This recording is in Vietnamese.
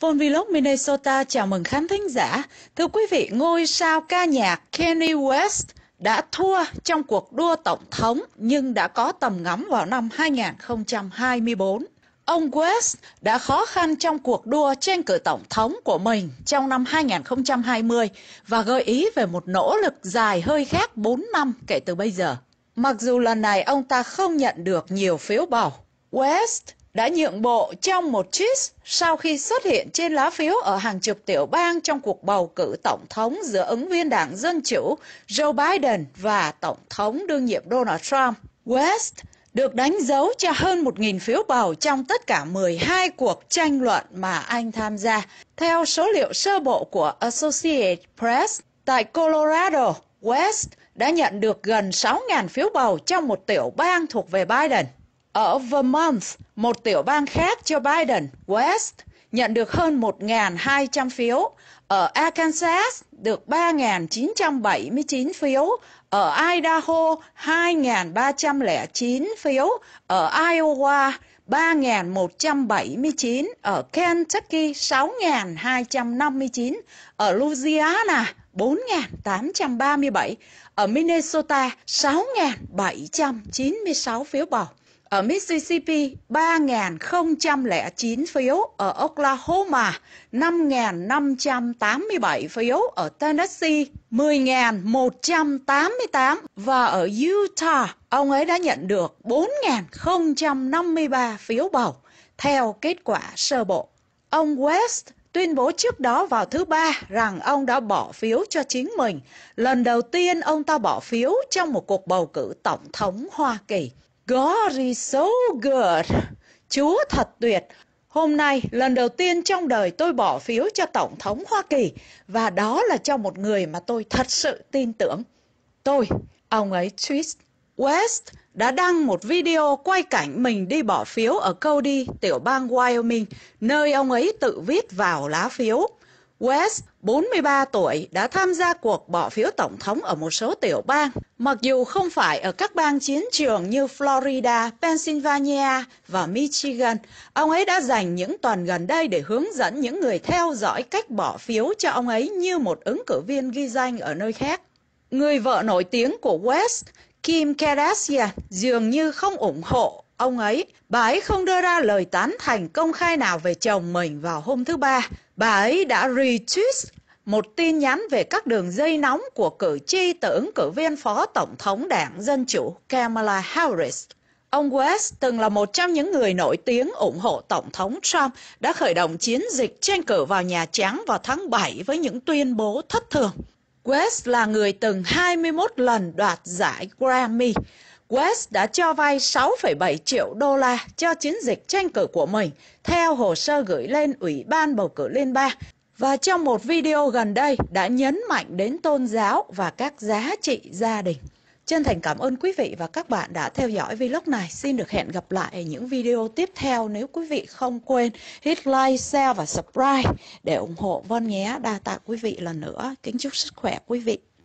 Von Vlog Minnesota chào mừng khán thính giả. Thưa quý vị, ngôi sao ca nhạc Kanye West đã thua trong cuộc đua tổng thống nhưng đã có tầm ngắm vào năm 2024. Ông West đã khó khăn trong cuộc đua tranh cử tổng thống của mình trong năm 2020 và gợi ý về một nỗ lực dài hơi khác 4 năm kể từ bây giờ. Mặc dù lần này ông ta không nhận được nhiều phiếu bầu, West đã nhượng bộ trong một chiếc sau khi xuất hiện trên lá phiếu ở hàng chục tiểu bang trong cuộc bầu cử tổng thống giữa ứng viên đảng Dân Chủ Joe Biden và Tổng thống đương nhiệm Donald Trump. West được đánh dấu cho hơn 1.000 phiếu bầu trong tất cả 12 cuộc tranh luận mà anh tham gia. Theo số liệu sơ bộ của Associated Press, tại Colorado, West đã nhận được gần 6.000 phiếu bầu trong một tiểu bang thuộc về Biden. Ở Vermont, một tiểu bang khác cho Biden, West, nhận được hơn 1.200 phiếu. Ở Arkansas được 3.979 phiếu. Ở Idaho 2.309 phiếu. Ở Iowa 3.179, ở Kentucky 6.259, ở Louisiana 4.837, ở Minnesota 6.796 phiếu bầu ở Mississippi 3.009 phiếu, ở Oklahoma 5.587 phiếu, ở Tennessee 10.188 và ở Utah ông ấy đã nhận được 4.053 phiếu bầu theo kết quả sơ bộ. Ông West tuyên bố trước đó vào thứ ba rằng ông đã bỏ phiếu cho chính mình. Lần đầu tiên ông ta bỏ phiếu trong một cuộc bầu cử tổng thống Hoa Kỳ. God is so good. Chúa thật tuyệt. Hôm nay, lần đầu tiên trong đời tôi bỏ phiếu cho Tổng thống Hoa Kỳ và đó là cho một người mà tôi thật sự tin tưởng. Tôi, ông ấy tweet, West đã đăng một video quay cảnh mình đi bỏ phiếu ở Cody, tiểu bang Wyoming, nơi ông ấy tự viết vào lá phiếu. West, 43 tuổi, đã tham gia cuộc bỏ phiếu tổng thống ở một số tiểu bang, mặc dù không phải ở các bang chiến trường như Florida, Pennsylvania và Michigan. Ông ấy đã dành những tuần gần đây để hướng dẫn những người theo dõi cách bỏ phiếu cho ông ấy như một ứng cử viên ghi danh ở nơi khác. Người vợ nổi tiếng của West, Kim Kardashian, dường như không ủng hộ ông ấy bà ấy không đưa ra lời tán thành công khai nào về chồng mình vào hôm thứ ba bà ấy đã retweet một tin nhắn về các đường dây nóng của cử tri từ ứng cử viên phó tổng thống đảng dân chủ kamala harris Ông West từng là một trong những người nổi tiếng ủng hộ Tổng thống Trump đã khởi động chiến dịch tranh cử vào Nhà Trắng vào tháng 7 với những tuyên bố thất thường. West là người từng 21 lần đoạt giải Grammy. West đã cho vay 6,7 triệu đô la cho chiến dịch tranh cử của mình theo hồ sơ gửi lên Ủy ban bầu cử liên bang và trong một video gần đây đã nhấn mạnh đến tôn giáo và các giá trị gia đình. Chân thành cảm ơn quý vị và các bạn đã theo dõi vlog này. Xin được hẹn gặp lại ở những video tiếp theo. Nếu quý vị không quên hit like, share và subscribe để ủng hộ Vân nhé. Đa tạ quý vị lần nữa. Kính chúc sức khỏe quý vị.